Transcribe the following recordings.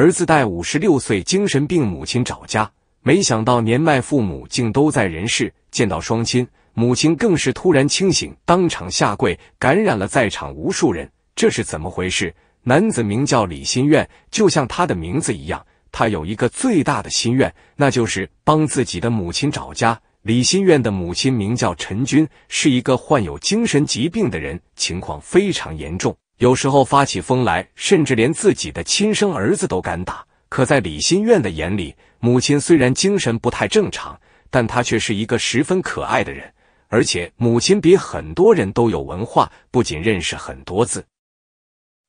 儿子带五十六岁精神病母亲找家，没想到年迈父母竟都在人世。见到双亲，母亲更是突然清醒，当场下跪，感染了在场无数人。这是怎么回事？男子名叫李新愿，就像他的名字一样，他有一个最大的心愿，那就是帮自己的母亲找家。李新愿的母亲名叫陈军，是一个患有精神疾病的人，情况非常严重。有时候发起疯来，甚至连自己的亲生儿子都敢打。可在李新院的眼里，母亲虽然精神不太正常，但她却是一个十分可爱的人。而且，母亲比很多人都有文化，不仅认识很多字，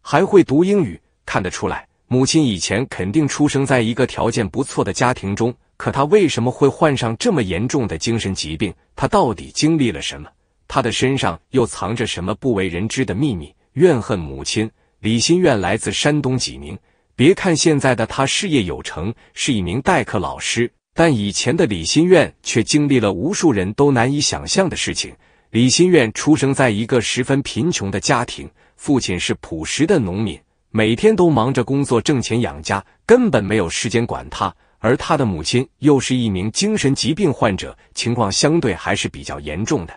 还会读英语。看得出来，母亲以前肯定出生在一个条件不错的家庭中。可她为什么会患上这么严重的精神疾病？她到底经历了什么？她的身上又藏着什么不为人知的秘密？怨恨母亲。李新愿来自山东济宁。别看现在的他事业有成，是一名代课老师，但以前的李新愿却经历了无数人都难以想象的事情。李新愿出生在一个十分贫穷的家庭，父亲是朴实的农民，每天都忙着工作挣钱养家，根本没有时间管他。而他的母亲又是一名精神疾病患者，情况相对还是比较严重的。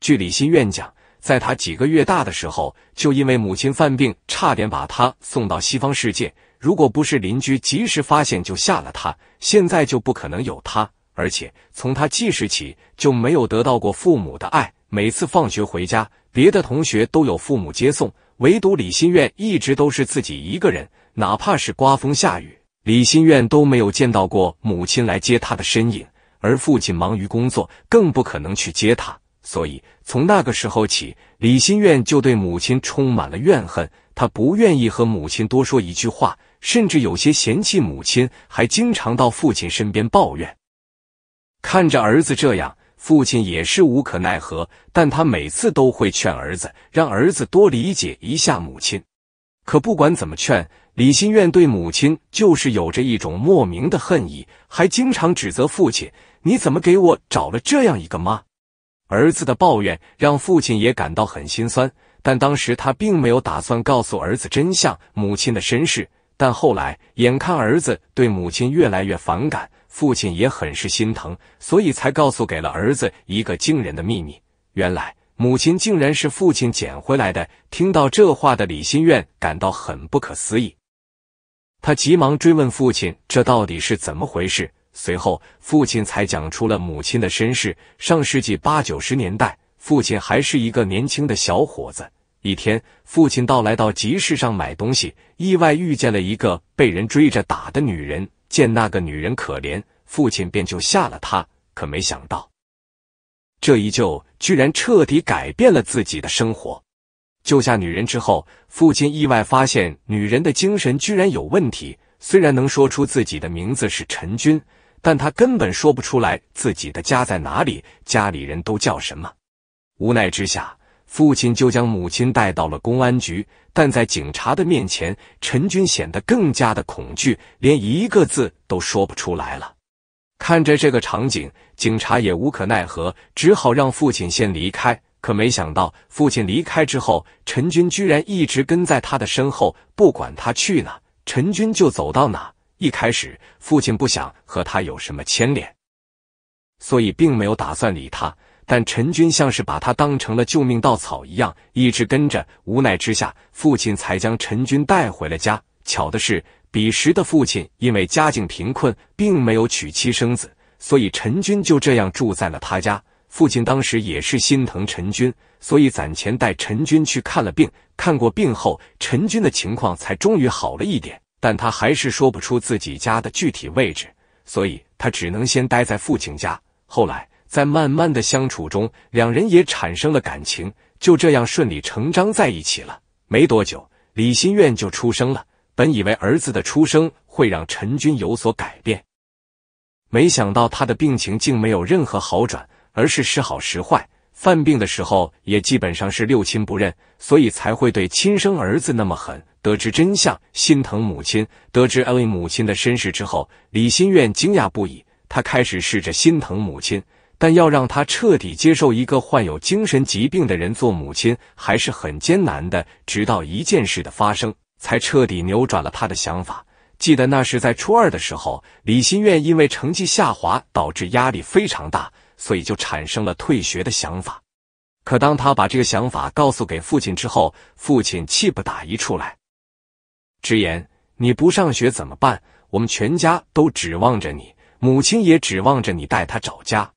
据李新愿讲。在他几个月大的时候，就因为母亲犯病，差点把他送到西方世界。如果不是邻居及时发现，就吓了他，现在就不可能有他。而且从他记事起，就没有得到过父母的爱。每次放学回家，别的同学都有父母接送，唯独李心愿一直都是自己一个人。哪怕是刮风下雨，李心愿都没有见到过母亲来接他的身影，而父亲忙于工作，更不可能去接他。所以，从那个时候起，李新愿就对母亲充满了怨恨。他不愿意和母亲多说一句话，甚至有些嫌弃母亲，还经常到父亲身边抱怨。看着儿子这样，父亲也是无可奈何，但他每次都会劝儿子，让儿子多理解一下母亲。可不管怎么劝，李新愿对母亲就是有着一种莫名的恨意，还经常指责父亲：“你怎么给我找了这样一个妈？”儿子的抱怨让父亲也感到很心酸，但当时他并没有打算告诉儿子真相，母亲的身世。但后来，眼看儿子对母亲越来越反感，父亲也很是心疼，所以才告诉给了儿子一个惊人的秘密。原来，母亲竟然是父亲捡回来的。听到这话的李心愿感到很不可思议，他急忙追问父亲：“这到底是怎么回事？”随后，父亲才讲出了母亲的身世。上世纪八九十年代，父亲还是一个年轻的小伙子。一天，父亲到来到集市上买东西，意外遇见了一个被人追着打的女人。见那个女人可怜，父亲便就下了她。可没想到，这一救居然彻底改变了自己的生活。救下女人之后，父亲意外发现女人的精神居然有问题。虽然能说出自己的名字是陈军。但他根本说不出来自己的家在哪里，家里人都叫什么。无奈之下，父亲就将母亲带到了公安局。但在警察的面前，陈军显得更加的恐惧，连一个字都说不出来了。看着这个场景，警察也无可奈何，只好让父亲先离开。可没想到，父亲离开之后，陈军居然一直跟在他的身后，不管他去哪，陈军就走到哪。一开始，父亲不想和他有什么牵连，所以并没有打算理他。但陈军像是把他当成了救命稻草一样，一直跟着。无奈之下，父亲才将陈军带回了家。巧的是，彼时的父亲因为家境贫困，并没有娶妻生子，所以陈军就这样住在了他家。父亲当时也是心疼陈军，所以攒钱带陈军去看了病。看过病后，陈军的情况才终于好了一点。但他还是说不出自己家的具体位置，所以他只能先待在父亲家。后来，在慢慢的相处中，两人也产生了感情，就这样顺理成章在一起了。没多久，李新愿就出生了。本以为儿子的出生会让陈军有所改变，没想到他的病情竟没有任何好转，而是时好时坏。犯病的时候也基本上是六亲不认，所以才会对亲生儿子那么狠。得知真相，心疼母亲；得知安慰母亲的身世之后，李心愿惊讶不已。他开始试着心疼母亲，但要让他彻底接受一个患有精神疾病的人做母亲，还是很艰难的。直到一件事的发生，才彻底扭转了他的想法。记得那是在初二的时候，李心愿因为成绩下滑，导致压力非常大。所以就产生了退学的想法，可当他把这个想法告诉给父亲之后，父亲气不打一处来，直言：“你不上学怎么办？我们全家都指望着你，母亲也指望着你带他找家。”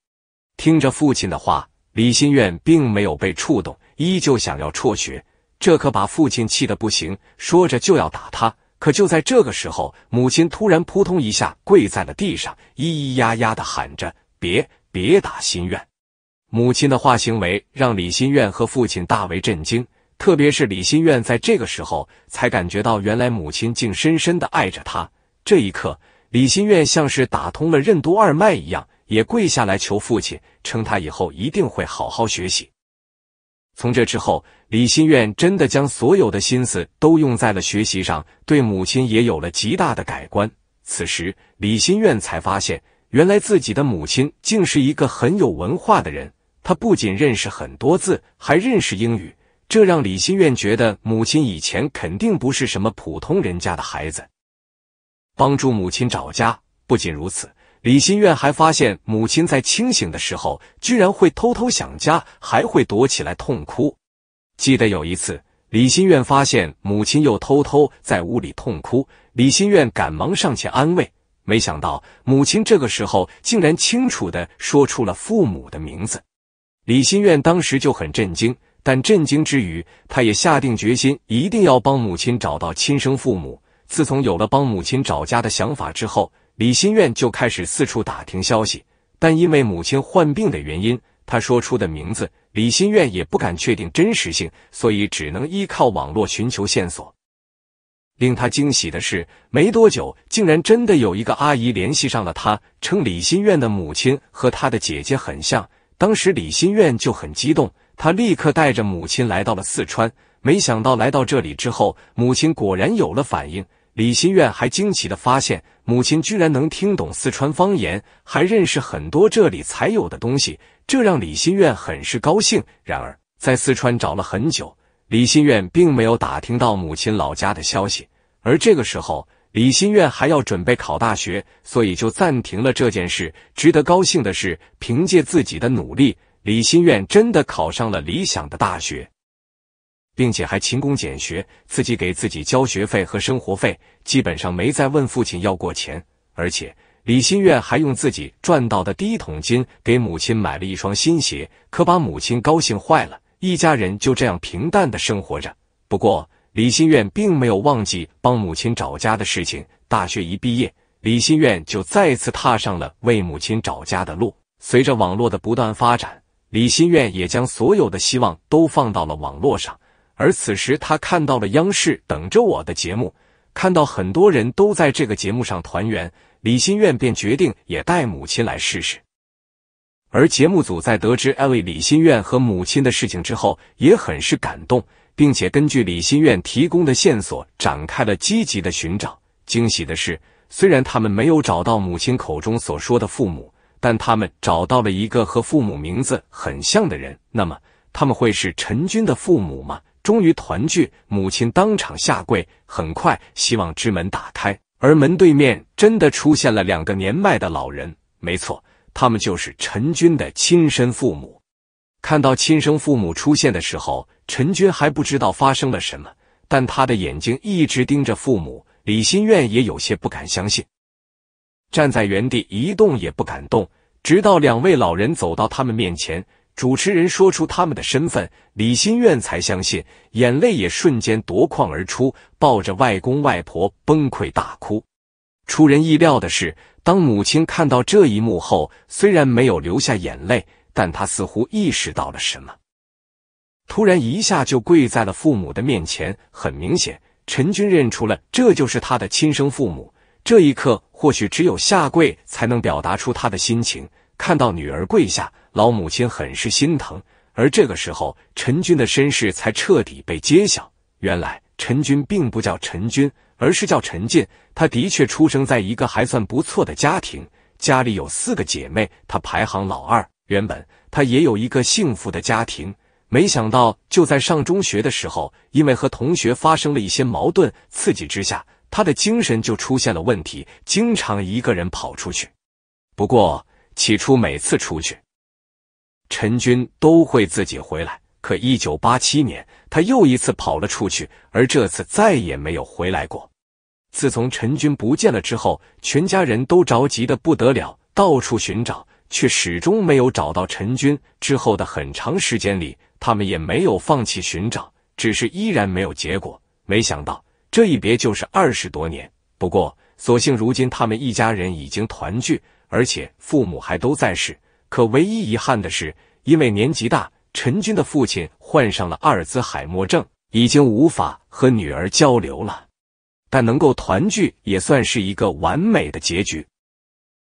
听着父亲的话，李新愿并没有被触动，依旧想要辍学，这可把父亲气得不行，说着就要打他。可就在这个时候，母亲突然扑通一下跪在了地上，咿咿呀呀的喊着：“别！”别打心愿，母亲的话行为让李心愿和父亲大为震惊，特别是李心愿在这个时候才感觉到，原来母亲竟深深的爱着他。这一刻，李心愿像是打通了任督二脉一样，也跪下来求父亲，称他以后一定会好好学习。从这之后，李心愿真的将所有的心思都用在了学习上，对母亲也有了极大的改观。此时，李心愿才发现。原来自己的母亲竟是一个很有文化的人，她不仅认识很多字，还认识英语，这让李心愿觉得母亲以前肯定不是什么普通人家的孩子。帮助母亲找家，不仅如此，李心愿还发现母亲在清醒的时候，居然会偷偷想家，还会躲起来痛哭。记得有一次，李心愿发现母亲又偷偷在屋里痛哭，李心愿赶忙上前安慰。没想到母亲这个时候竟然清楚的说出了父母的名字，李心愿当时就很震惊，但震惊之余，他也下定决心一定要帮母亲找到亲生父母。自从有了帮母亲找家的想法之后，李心愿就开始四处打听消息，但因为母亲患病的原因，他说出的名字李心愿也不敢确定真实性，所以只能依靠网络寻求线索。令他惊喜的是，没多久竟然真的有一个阿姨联系上了他，称李新愿的母亲和他的姐姐很像。当时李新愿就很激动，他立刻带着母亲来到了四川。没想到来到这里之后，母亲果然有了反应。李新愿还惊奇的发现，母亲居然能听懂四川方言，还认识很多这里才有的东西，这让李新愿很是高兴。然而，在四川找了很久，李新愿并没有打听到母亲老家的消息。而这个时候，李心愿还要准备考大学，所以就暂停了这件事。值得高兴的是，凭借自己的努力，李心愿真的考上了理想的大学，并且还勤工俭学，自己给自己交学费和生活费，基本上没再问父亲要过钱。而且，李心愿还用自己赚到的第一桶金给母亲买了一双新鞋，可把母亲高兴坏了。一家人就这样平淡的生活着。不过，李心愿并没有忘记帮母亲找家的事情。大学一毕业，李心愿就再次踏上了为母亲找家的路。随着网络的不断发展，李心愿也将所有的希望都放到了网络上。而此时，他看到了央视《等着我》的节目，看到很多人都在这个节目上团圆，李心愿便决定也带母亲来试试。而节目组在得知艾薇李心愿和母亲的事情之后，也很是感动。并且根据李心愿提供的线索，展开了积极的寻找。惊喜的是，虽然他们没有找到母亲口中所说的父母，但他们找到了一个和父母名字很像的人。那么，他们会是陈军的父母吗？终于团聚，母亲当场下跪。很快，希望之门打开，而门对面真的出现了两个年迈的老人。没错，他们就是陈军的亲生父母。看到亲生父母出现的时候，陈军还不知道发生了什么，但他的眼睛一直盯着父母。李心愿也有些不敢相信，站在原地一动也不敢动，直到两位老人走到他们面前，主持人说出他们的身份，李心愿才相信，眼泪也瞬间夺眶而出，抱着外公外婆崩溃大哭。出人意料的是，当母亲看到这一幕后，虽然没有流下眼泪。但他似乎意识到了什么，突然一下就跪在了父母的面前。很明显，陈军认出了这就是他的亲生父母。这一刻，或许只有下跪才能表达出他的心情。看到女儿跪下，老母亲很是心疼。而这个时候，陈军的身世才彻底被揭晓。原来，陈军并不叫陈军，而是叫陈进。他的确出生在一个还算不错的家庭，家里有四个姐妹，他排行老二。原本他也有一个幸福的家庭，没想到就在上中学的时候，因为和同学发生了一些矛盾，刺激之下，他的精神就出现了问题，经常一个人跑出去。不过起初每次出去，陈军都会自己回来。可一九八七年，他又一次跑了出去，而这次再也没有回来过。自从陈军不见了之后，全家人都着急的不得了，到处寻找。却始终没有找到陈军。之后的很长时间里，他们也没有放弃寻找，只是依然没有结果。没想到这一别就是二十多年。不过，所幸如今他们一家人已经团聚，而且父母还都在世。可唯一遗憾的是，因为年纪大，陈军的父亲患上了阿尔兹海默症，已经无法和女儿交流了。但能够团聚，也算是一个完美的结局。